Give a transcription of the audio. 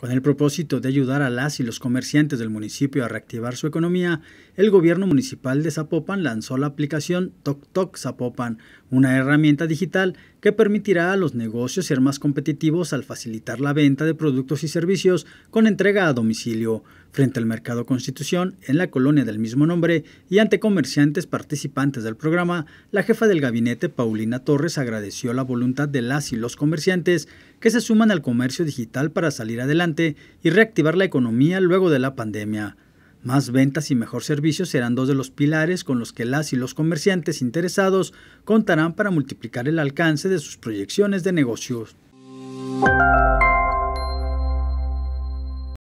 Con el propósito de ayudar a las y los comerciantes del municipio a reactivar su economía, el gobierno municipal de Zapopan lanzó la aplicación TokTok Zapopan, una herramienta digital que permitirá a los negocios ser más competitivos al facilitar la venta de productos y servicios con entrega a domicilio frente al Mercado Constitución, en la colonia del mismo nombre, y ante comerciantes participantes del programa, la jefa del gabinete, Paulina Torres, agradeció la voluntad de las y los comerciantes que se suman al comercio digital para salir adelante y reactivar la economía luego de la pandemia. Más ventas y mejor servicio serán dos de los pilares con los que las y los comerciantes interesados contarán para multiplicar el alcance de sus proyecciones de negocios.